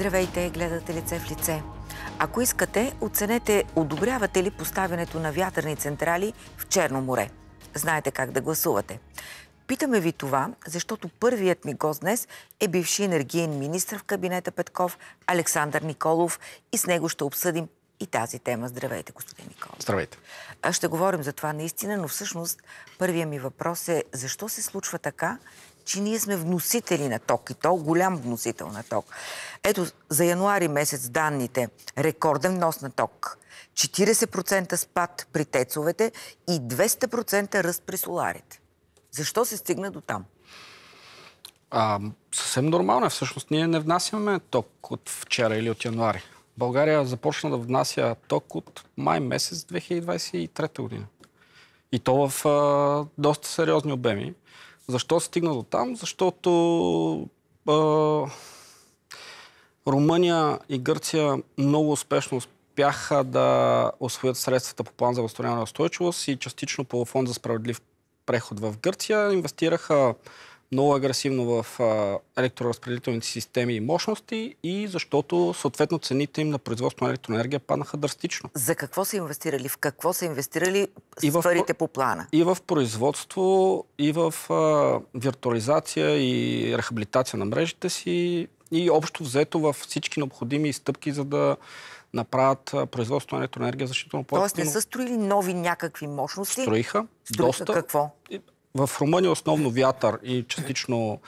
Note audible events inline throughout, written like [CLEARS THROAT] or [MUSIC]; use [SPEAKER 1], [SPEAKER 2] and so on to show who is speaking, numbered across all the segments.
[SPEAKER 1] Здравейте, гледате лице в лице. Ако искате, оценете одобрявате ли поставянето на вятърни централи в Черно море. Знаете как да гласувате. Питаме ви това, защото първият ми гост днес е бивши енергиен министр в кабинета Петков Александър Николов и с него ще обсъдим и тази тема. Здравейте, господин
[SPEAKER 2] Николов. Здравейте.
[SPEAKER 1] ще говорим за това наистина, но всъщност първият ми въпрос е защо се случва така, че ние сме вносители на ток и то голям вносител на ток. Ето, за януари месец данните. Рекорден нос на ток. 40% спад при тецовете и 200% ръст при соларите.
[SPEAKER 2] Защо се стигна до там? А, съвсем нормално е. Всъщност ние не внасяме ток от вчера или от януари. България започна да внася ток от май месец 2023 година. И то в а, доста сериозни обеми. Защо стигна до там? Защото а, Румъния и Гърция много успешно успяха да освоят средствата по план за възстановяване на устойчивост и частично по фонд за справедлив преход в Гърция. Инвестираха много агресивно в а, електроразпределителните системи и мощности и защото съответно цените им на производство на електроенергия паднаха драстично. За какво са инвестирали? В какво са инвестирали и в, парите по плана? И в производство, и в а, виртуализация и рехабилитация на мрежите си и общо взето в всички необходими стъпки, за да направят производство на електроенергия защитно по Тоест не са
[SPEAKER 1] строили нови някакви мощности? Строиха. Строиха доста. какво?
[SPEAKER 2] в Румъния основно вятър и частично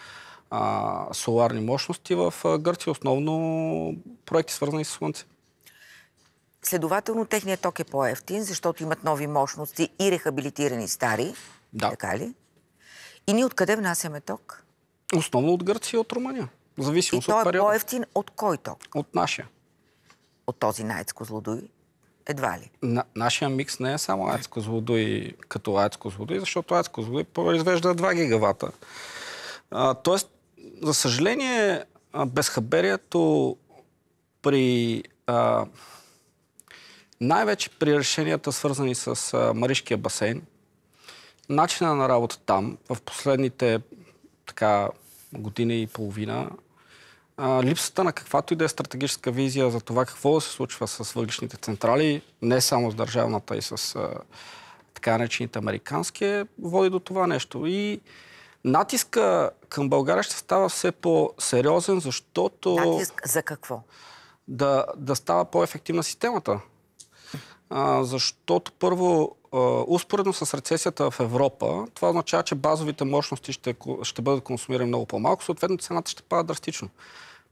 [SPEAKER 2] а, соларни мощности, в Гърция основно проекти свързани с Слънце. Следователно, техният
[SPEAKER 1] ток е по-ефтин, защото имат нови мощности и рехабилитирани стари. Да. Така ли? И ние откъде внасяме ток?
[SPEAKER 2] Основно от Гърция и от Румъния. Зависимост от периода. И той е по-ефтин от кой ток? От нашия. От този наец злодой? Едва ли? На, нашия микс не е само АЕЦ Козлодуй като АЕЦ Козлодуй, защото АЕЦ Козлодуй произвежда 2 гигавата. А, тоест, за съжаление, безхаберието при а, най-вече при решенията, свързани с а, Маришкия басейн, начина на работа там в последните така, и половина а, липсата на каквато и да е стратегическа визия за това какво да се случва с въглишните централи, не само с държавната и с а, така наречените американски, води до това нещо. И натиска към България ще става все по-сериозен, защото... Натиск за какво? Да, да става по-ефективна системата защото първо, успоредно с рецесията в Европа, това означава, че базовите мощности ще, ще бъдат консумирани много по-малко, съответно цената ще пада драстично.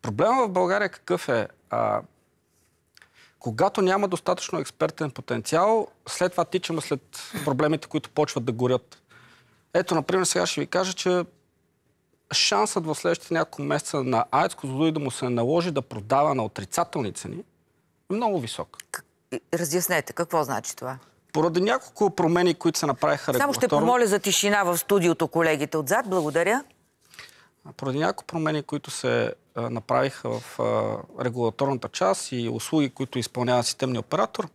[SPEAKER 2] Проблема в България е какъв е? А, когато няма достатъчно експертен потенциал, след това тичаме след проблемите, които почват да горят. Ето, например, сега ще ви кажа, че шансът в следващите няколко месеца на АЕЦ Козлодуй да му се наложи да продава на отрицателни цени е много висок. Разяснете, какво значи това? Поради няколко промени, които се направиха Само ще помоля
[SPEAKER 1] за тишина в студиото колегите отзад. Благодаря.
[SPEAKER 2] Поради няколко промени, които се направиха в регулаторната част и услуги, които изпълнява системния оператор,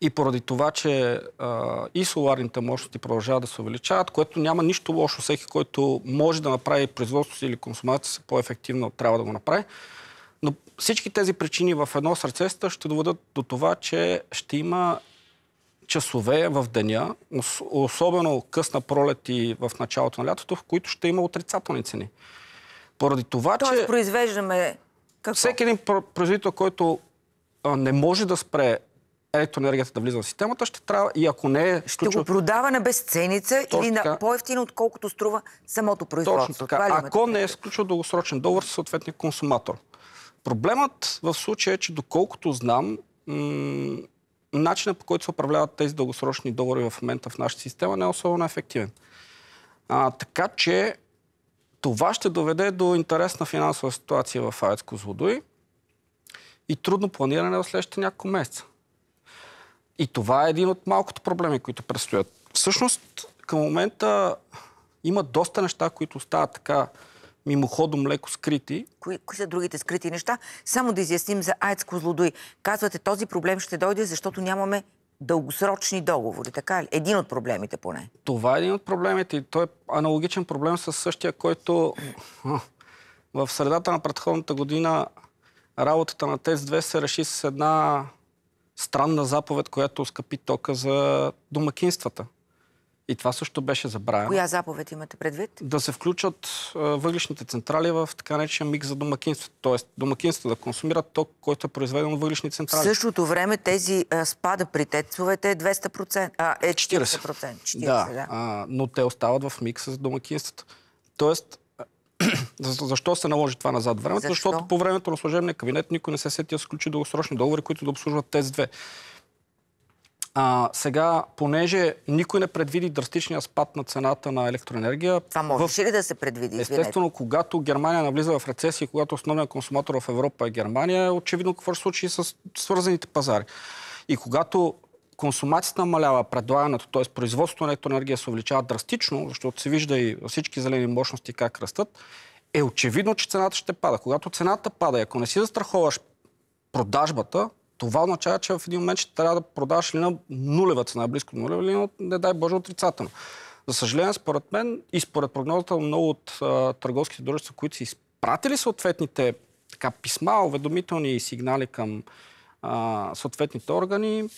[SPEAKER 2] и поради това, че а, и соларните мощности продължават да се увеличават, което няма нищо лошо. Всеки, който може да направи производството или консумацията си по-ефективно, трябва да го направи. Но всички тези причини в едно сърцеста ще доведат до това, че ще има часове в деня, особено късна пролет и в началото на лятото, в които ще има отрицателни цени. Поради това, Тоест, че... произвеждаме какво? Всеки един производител, който не може да спре електроенергията да влиза в системата, ще трябва и ако не е... Ще ключов... го продава на безценица Точно или на
[SPEAKER 1] по ефтина отколкото струва самото
[SPEAKER 2] производство. Точно така. Е ако не е сключил дългосрочен договор с съответния консуматор. Проблемът в случая е, че доколкото знам, м- начинът по който се управляват тези дългосрочни договори в момента в нашата система не е особено ефективен. А, така че това ще доведе до интересна финансова ситуация в АЕЦ Козлодой и трудно планиране в следващите няколко месеца. И това е един от малкото проблеми, които предстоят. Всъщност, към момента има доста неща, които стават така мимоходом леко скрити. Кои, кои
[SPEAKER 1] са другите скрити неща? Само да изясним за АЕЦ Козлодой. Казвате, този проблем ще дойде, защото нямаме дългосрочни договори, така ли? Един от проблемите поне.
[SPEAKER 2] Това е един от проблемите и той е аналогичен проблем с същия, който в средата на предходната година работата на ТЕЦ-2 се реши с една странна заповед, която скъпи тока за домакинствата. И това също беше забравено. Коя
[SPEAKER 1] заповед имате
[SPEAKER 2] предвид? Да се включат а, въглишните централи в така наречен микс за домакинство. Тоест домакинство да консумират ток, който е произведен от въглишни централи. В
[SPEAKER 1] същото време тези а, спада при тецовете е 200%, а, е 40%. 40%. 40% да, да.
[SPEAKER 2] А, но те остават в микса за домакинството. Тоест, [CLEARS THROAT] защо се наложи това назад времето? Защо? Защото по времето на служебния кабинет никой не се сетя да сключи дългосрочни договори, които да обслужват тези две. А, сега, понеже никой не предвиди драстичния спад на цената на електроенергия... Това може в... ли да се предвиди? Естествено, извинете. когато Германия навлиза в рецесия, когато основният консуматор в Европа е Германия, е очевидно какво ще случи с свързаните пазари. И когато консумацията намалява, предлагането, т.е. производството на електроенергия се увеличава драстично, защото се вижда и всички зелени мощности как растат, е очевидно, че цената ще пада. Когато цената пада и ако не си застраховаш продажбата, това означава, че в един момент ще трябва да продаваш на нулева цена, близко до нулева лина, не дай Боже, отрицателно. За съжаление, според мен и според прогнозата много от а, търговските дружества, които са изпратили съответните така, писма, уведомителни сигнали към а, съответните органи,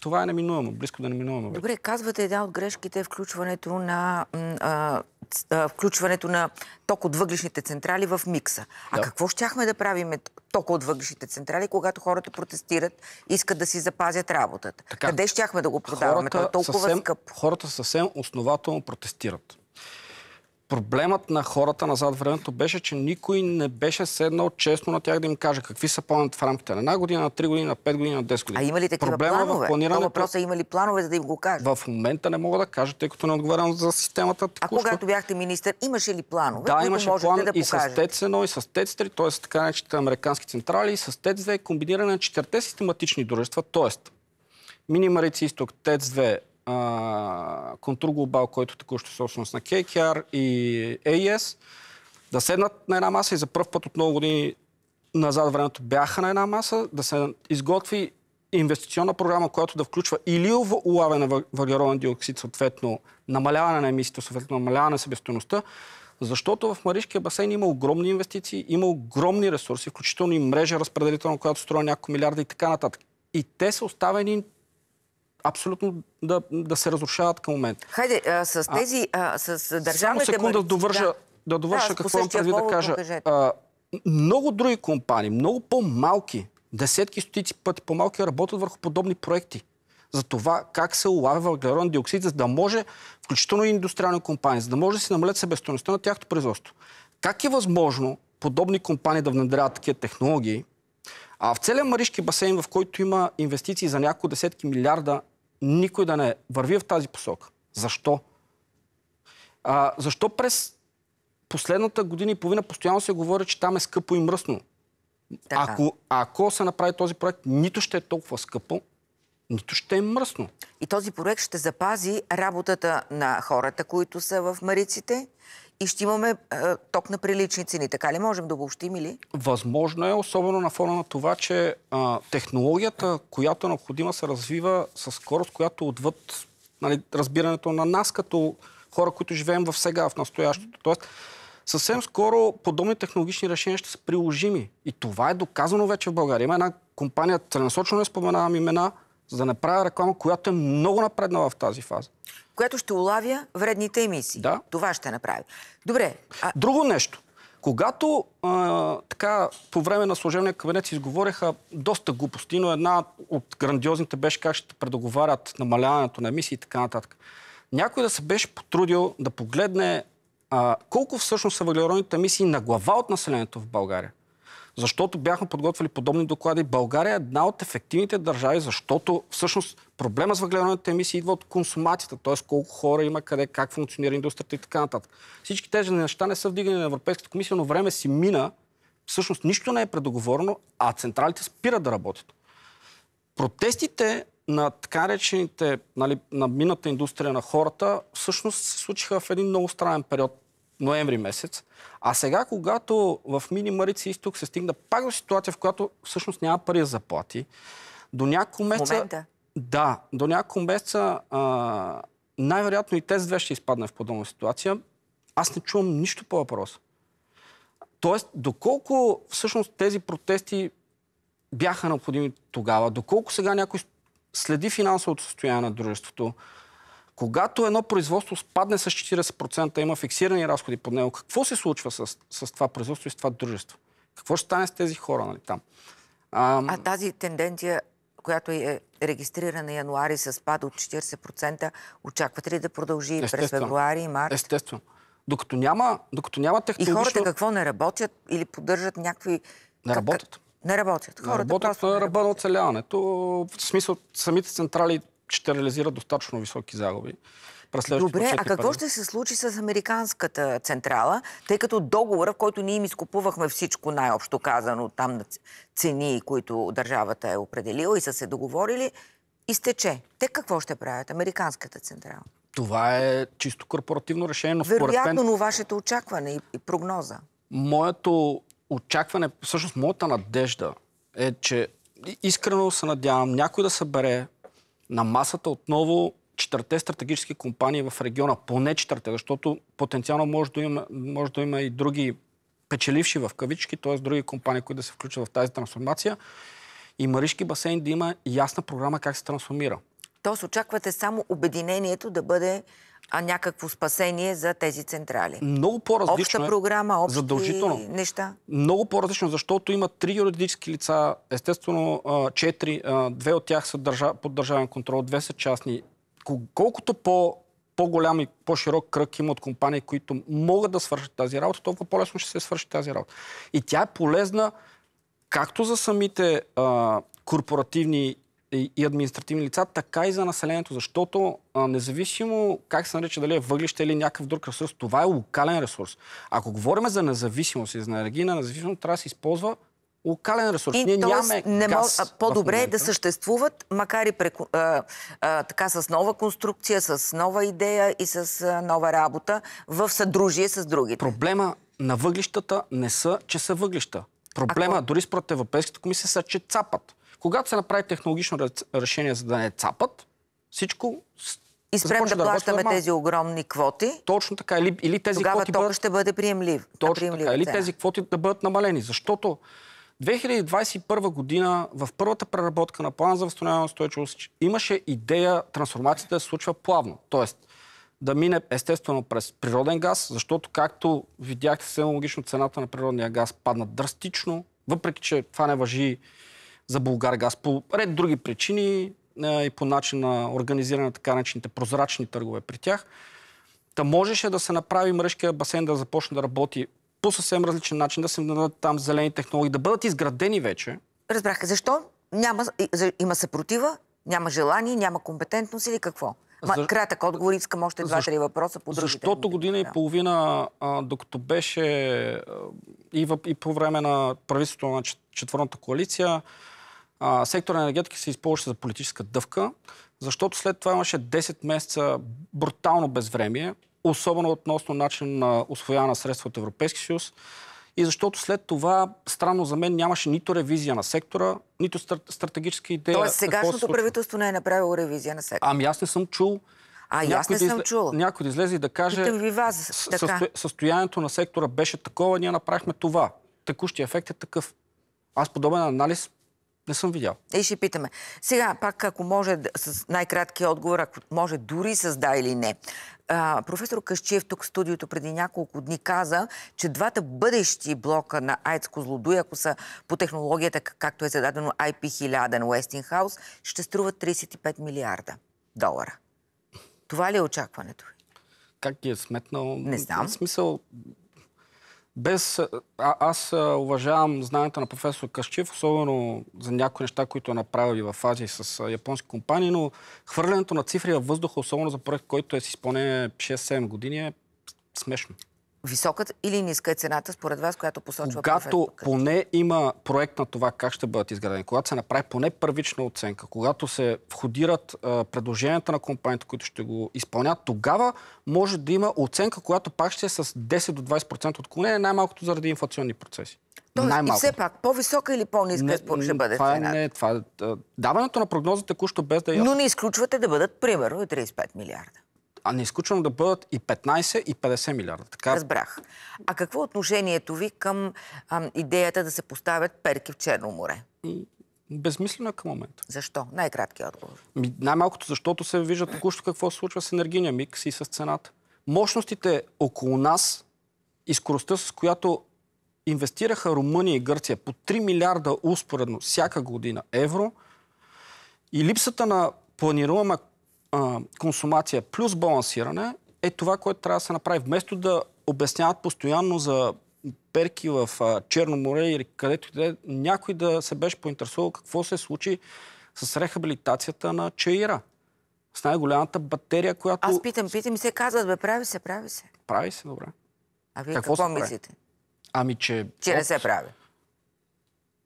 [SPEAKER 2] това е неминуемо, близко да неминуемо.
[SPEAKER 1] Добре, казвате, една от грешките е включването на, а, а, включването на ток от въглишните централи в микса. А да. какво щяхме да правим ток от въглишните централи, когато хората протестират, искат да си запазят работата? Така, Къде щяхме да го продаваме? Хората, Той е толкова съвсем, скъп.
[SPEAKER 2] Хората съвсем основателно протестират проблемът на хората назад времето беше, че никой не беше седнал честно на тях да им каже какви са планите в рамките на една година, три години, пет години, десет години. А има ли такива Проблема е планове? В планирането... въпроса е, има ли планове, за да им го кажа? В момента не мога да кажа, тъй като не отговарям за системата. А когато
[SPEAKER 1] бяхте министър, имаше ли планове? Да, имаше план да и с
[SPEAKER 2] ТЕЦ-1, и с ТЕЦ-3, т.е. така наречените американски централи, и с ТЕЦ-2 и комбиниране на четирите систематични дружества, т.е. Марици изток, ТЕЦ-2, Контур Глобал, който току-що собственост на KKR и AES, да седнат на една маса и за първ път от много години назад времето бяха на една маса, да се изготви инвестиционна програма, която да включва или улавяне на въглероден диоксид, съответно намаляване на емисиите, съответно намаляване на себестоеността, защото в Маришкия басейн има огромни инвестиции, има огромни ресурси, включително и мрежа разпределителна, която строя няколко милиарда и така нататък. И те са оставени абсолютно да, да се разрушават към момента.
[SPEAKER 1] Хайде, а, с тези, а, с държавните... Само секунда да довърша, да. да довърша да, какво имам преди да кажа.
[SPEAKER 2] А, много други компании, много по-малки, десетки, стотици пъти по-малки работят върху подобни проекти. За това как се улавя въглероден диоксид, за да може, включително и индустриални компании, за да може да си намалят себестоеността на тяхното производство. Как е възможно подобни компании да внедряват такива технологии, а в целия Маришки басейн, в който има инвестиции за няколко десетки милиарда, никой да не върви в тази посока. Защо? А, защо през последната година и половина постоянно се говори, че там е скъпо и мръсно? Така. Ако, ако се направи този проект, нито ще е толкова скъпо, нито ще е мръсно. И този проект ще запази работата на хората, които
[SPEAKER 1] са в мариците и ще имаме е, ток на прилични цени. Така ли можем да обобщим или?
[SPEAKER 2] Възможно е, особено на фона на това, че а, технологията, която е необходима, се развива с скорост, която е отвъд нали, разбирането на нас като хора, които живеем в сега, в настоящето. Тоест, съвсем скоро подобни технологични решения ще са приложими. И това е доказано вече в България. Има една компания, целенасочено не споменавам имена, за да не правя реклама, която е много напреднала в тази фаза
[SPEAKER 1] която ще улавя вредните
[SPEAKER 2] емисии. Да. Това ще направи. Добре. А... Друго нещо. Когато а, така по време на служебния кабинет си изговореха доста глупости, но една от грандиозните беше как ще предоговарят намаляването на емисии и така нататък. Някой да се беше потрудил да погледне а, колко всъщност са въглеродните емисии на глава от населението в България. Защото бяхме подготвили подобни доклади. България е една от ефективните държави, защото всъщност проблема с въглеродните емисии идва от консумацията, т.е. колко хора има къде, как функционира индустрията и така нататък. Всички тези неща не са вдигани на Европейската комисия, но време си мина. Всъщност нищо не е предоговорено, а централите спират да работят. Протестите на така речените, нали, на мината индустрия на хората, всъщност се случиха в един много странен период ноември месец. А сега, когато в Мини Марица изток се стигна пак до ситуация, в която всъщност няма пари за заплати, до няколко месеца... Момента. Да, до няколко месеца най-вероятно и тези две ще изпадне в подобна ситуация. Аз не чувам нищо по въпроса. Тоест, доколко всъщност тези протести бяха необходими тогава, доколко сега някой следи финансовото състояние на дружеството, когато едно производство спадне с 40%, има фиксирани разходи под него, какво се случва с, с това производство и с това дружество? Какво ще стане с тези хора нали, там? А, а тази тенденция, която е
[SPEAKER 1] регистрирана януари с спад от 40%, очаквате ли да продължи през февруари и март?
[SPEAKER 2] Естествено. Докато няма, докато няма технологично... И хората какво не работят или поддържат някакви... Не работят. Не работят. Хората не работят, просто не работят. оцеляването. В смисъл, самите централи ще реализира достатъчно високи загуби. Добре, а какво ще се
[SPEAKER 1] случи с американската централа, тъй като договора, в който ние им изкупувахме всичко най-общо казано, там на цени, които държавата е определила и са се договорили, изтече. Те какво ще правят, американската централа?
[SPEAKER 2] Това е чисто корпоративно решение, Вероятно, но вашето очакване и прогноза. Моето очакване, всъщност моята надежда е, че искрено се надявам някой да събере на масата отново четвърте стратегически компании в региона, поне четърте, защото потенциално може да има, може да има и други печеливши в кавички, т.е. други компании, които да се включат в тази трансформация и Маришки басейн да има ясна програма как се трансформира.
[SPEAKER 1] Тоест очаквате само обединението да бъде а някакво спасение за тези централи.
[SPEAKER 2] Много по-различно Обща е програма, общи задължително. неща. Много по-различно, защото има три юридически лица, естествено четири, две от тях са държа, под държавен контрол, две са частни. Колкото по по-голям и по-широк кръг има от компании, които могат да свършат тази работа, толкова по-лесно ще се свърши тази работа. И тя е полезна както за самите а, корпоративни и, административни лица, така и за населението, защото независимо как се нарича, дали е въглище или някакъв друг ресурс, това е локален ресурс. Ако говорим за независимост и за енергийна независимост, трябва да се използва локален ресурс. И Ние нямаме не газ мож... По-добре е да съществуват, макар и
[SPEAKER 1] а, а, така с нова конструкция, с нова идея и с а, нова работа,
[SPEAKER 2] в съдружие с другите. Проблема на въглищата не са, че са въглища. Проблема, Ако... дори според Европейската комисия, са, че цапат. Когато се направи технологично решение за да не е цапат, всичко и спрем да, плащаме да тези огромни квоти. Точно така. Или, или тези Тогава квоти бъдат... ще бъде приемлив. Точно приемлив така. Или цена. тези квоти да бъдат намалени. Защото 2021 година в първата преработка на плана за възстановяване на устойчивост имаше идея трансформацията да се случва плавно. Тоест да мине естествено през природен газ, защото както видяхте, съвсем логично цената на природния газ падна драстично, въпреки че това не въжи за Българ Газ по ред други причини а, и по начин на организиране на така начините прозрачни търгове при тях. да можеше да се направи мръжкия басейн да започне да работи по съвсем различен начин, да се дадат там зелени технологии, да бъдат изградени вече.
[SPEAKER 1] Разбрах. Защо? Няма, има съпротива, няма желание, няма компетентност или какво? Ма, За... Кратък отговор, искам още два-три въпроса по другите. Защото
[SPEAKER 2] година и половина, а, докато беше а, и, и по време на правителството на четвърната коалиция, а, на енергетика се използваше за политическа дъвка, защото след това имаше 10 месеца брутално безвремие, особено относно начин на освояване на средства от Европейския съюз. И защото след това, странно за мен, нямаше нито ревизия на сектора, нито стр- стратегически идеи. Тоест сегашното се правителство
[SPEAKER 1] не е направило ревизия на сектора.
[SPEAKER 2] Ами аз не съм чул. А, и аз не да съм изле... чула. Някой да излезе и да каже, ви вас, състо... състоянието на сектора беше такова, ние направихме това. Текущия ефект е такъв. Аз подобен анализ не съм видял. И е, ще питаме. Сега, пак, ако
[SPEAKER 1] може, с най-краткия отговор, ако може, дори с да или не. А, професор Кащиев тук в студиото преди няколко дни каза, че двата бъдещи блока на Айцко злодуй, ако са по технологията, както е зададено IP1000 на Westinghouse, ще струват
[SPEAKER 2] 35 милиарда долара. Това ли е очакването? Как ги е сметнал? Не знам. В смисъл, без... А, аз уважавам знанията на професор Кашчев, особено за някои неща, които е направил и в Азия с японски компании, но хвърлянето на цифри във въздуха, особено за проект, който е с изпълнение 6-7 години, е смешно
[SPEAKER 1] висока или ниска е цената, според вас, която посочва Когато професор,
[SPEAKER 2] поне има проект на това как ще бъдат изградени, когато се направи поне първична оценка, когато се входират а, предложенията на компанията, които ще го изпълнят, тогава може да има оценка, която пак ще е с 10 до 20% отклонение, най-малкото заради инфлационни процеси. Тоест, и все пак, по-висока или по-ниска ще бъде това цената? Не, е, това, е, даването на прогноза текущо без да е... Но не изключвате да бъдат, примерно, 35 милиарда а не изключвам да бъдат и 15,
[SPEAKER 1] и 50 милиарда. Така... Разбрах. А какво е отношението ви към а, идеята да се
[SPEAKER 2] поставят перки в Черно море? И... Безмислено е към момента. Защо? Най-краткият отговор. Най-малкото, защото се вижда току-що какво се случва с енергийния микс и с цената. Мощностите около нас и скоростта, с която инвестираха Румъния и Гърция по 3 милиарда успоредно всяка година евро и липсата на планируема консумация плюс балансиране е това, което трябва да се направи. Вместо да обясняват постоянно за перки в а, Черно море или където и е, някой да се беше поинтересувал какво се случи с рехабилитацията на Чаира. С най-голямата батерия, която... Аз
[SPEAKER 1] питам, питам и се казват, бе, прави се, прави се.
[SPEAKER 2] Прави се, добре. А вие какво, какво мислите? Ами, че... Че не се прави.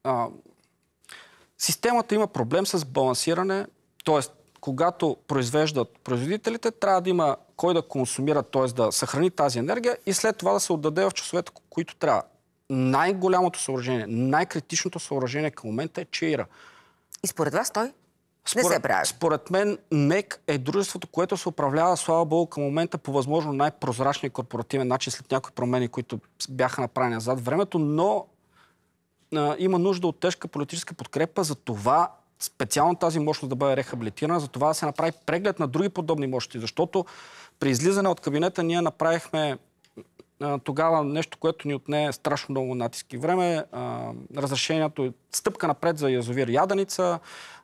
[SPEAKER 2] А, системата има проблем с балансиране, т.е когато произвеждат производителите, трябва да има кой да консумира, т.е. да съхрани тази енергия и след това да се отдаде в часовете, които трябва. Най-голямото съоръжение, най-критичното съоръжение към момента е Чеира. И според вас той не се прави? Според мен НЕК е дружеството, което се управлява, слава богу, към момента по възможно най-прозрачния корпоративен начин след някои промени, които бяха направени назад времето, но има нужда от тежка политическа подкрепа за това специално тази мощност да бъде рехабилитирана, за това да се направи преглед на други подобни мощности, защото при излизане от кабинета ние направихме тогава нещо, което ни отне страшно много натиски време. разрешението стъпка напред за язовир Яденица.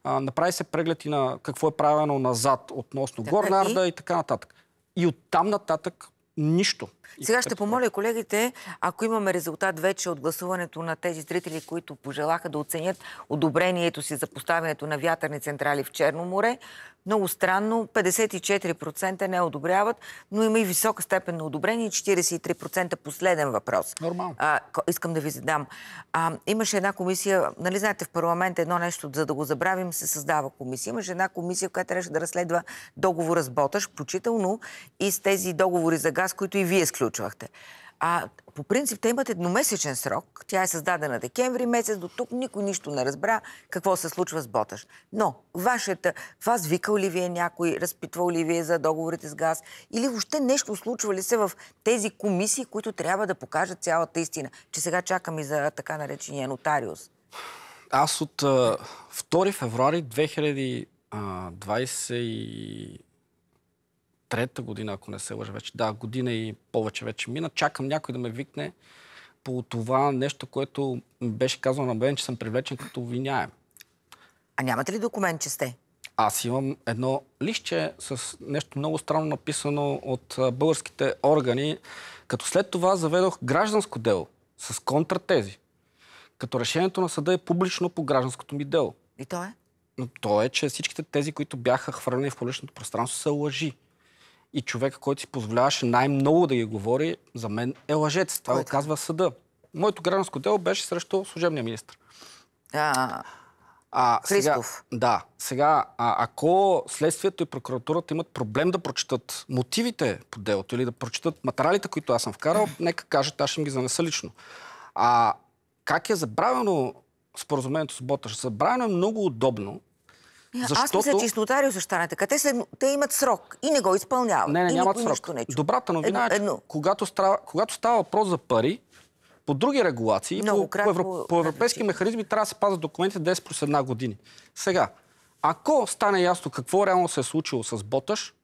[SPEAKER 2] направи се преглед и на какво е правено назад относно Горнарда и... и така нататък. И оттам нататък Нищо.
[SPEAKER 1] Сега ще помоля колегите, ако имаме резултат вече от гласуването на тези зрители, които пожелаха да оценят одобрението си за поставянето на вятърни централи в Черно море, много странно, 54% не одобряват, но има и висока степен на одобрение, 43% последен въпрос. Нормално. искам да ви задам. А, имаше една комисия, нали знаете, в парламент едно нещо, за да го забравим, се създава комисия. Имаше една комисия, която трябваше да разследва договора с Боташ, включително и с тези договори за газ, които и вие сключвахте. А по принцип те имат едномесечен срок. Тя е създадена декември месец, до тук никой нищо не разбра какво се случва с Боташ. Но вашата, вас викал ли вие някой, разпитвал ли вие за договорите с газ или въобще нещо случва ли се в тези комисии, които трябва да покажат цялата истина, че сега чакам и за така наречения
[SPEAKER 2] нотариус? Аз от 2 февруари 2020 трета година, ако не се лъжа вече. Да, година и повече вече мина. Чакам някой да ме викне по това нещо, което беше казано на мен, че съм привлечен като обвиняем. А нямате ли документ, че сте? Аз имам едно лище с нещо много странно написано от българските органи, като след това заведох гражданско дело с контратези. Като решението на съда е публично по гражданското ми дело. И то е? Но то е, че всичките тези, които бяха хвърлени в публичното пространство, са лъжи и човек, който си позволяваше най-много да ги говори, за мен е лъжец. Това го казва съда. Моето гражданско дело беше срещу служебния министр. А, а, Христов. Сега, да. Сега, а, ако следствието и прокуратурата имат проблем да прочитат мотивите по делото или да прочитат материалите, които аз съм вкарал, [CLEARS THROAT] нека кажат, аз ще им ги занеса лично. А как е забравено споразумението с Боташ? Забравено е много удобно, защото... Аз мисля, че и
[SPEAKER 1] с ще стане така. Те, са, те имат срок и не го изпълняват. Не, не, и нямат срок. Не
[SPEAKER 2] Добрата новина едно, е, че едно. Когато, става, когато става въпрос за пари, по други регулации, по, кратко, по, европ... по е европейски механизми трябва да се пазят документите 10 плюс една години. Сега, ако стане ясно какво реално се е случило с Боташ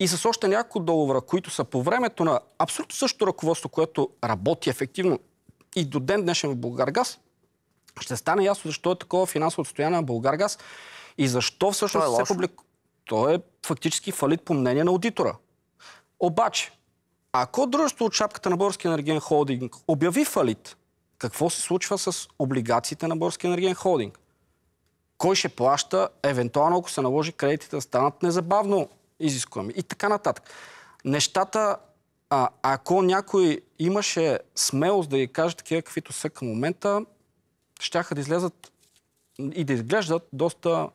[SPEAKER 2] и с още няколко договора, които са по времето на абсолютно същото ръководство, което работи ефективно и до ден днешен в Българгаз, ще стане ясно защо е такова финансово отстояние на Българгаз и защо всъщност е се публикува. То е фактически фалит по мнение на аудитора. Обаче, ако дружеството от шапката на Борски енергиен холдинг обяви фалит, какво се случва с облигациите на борски енергиен холдинг? Кой ще плаща, евентуално ако се наложи кредитите да станат незабавно изискуеми и така нататък. Нещата, а, ако някой имаше смелост да ги каже такива, каквито са към момента, щяха да излезат и да изглеждат доста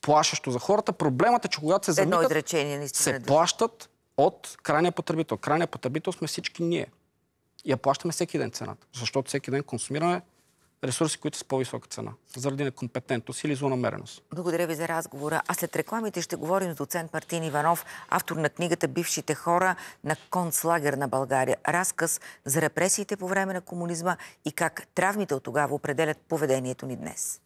[SPEAKER 2] плашещо за хората. Проблемът е, че когато се замитат, изречение, се е плащат от крайния потребител. Крайния потребител сме всички ние. И я плащаме всеки ден цената, защото всеки ден консумираме ресурси, които са с по-висока цена, заради некомпетентност или злонамереност.
[SPEAKER 1] Благодаря ви за разговора. А след рекламите ще говорим с доцент Мартин Иванов, автор на книгата Бившите хора на концлагер на България. Разказ за репресиите по време на комунизма и как травмите от тогава определят поведението ни днес.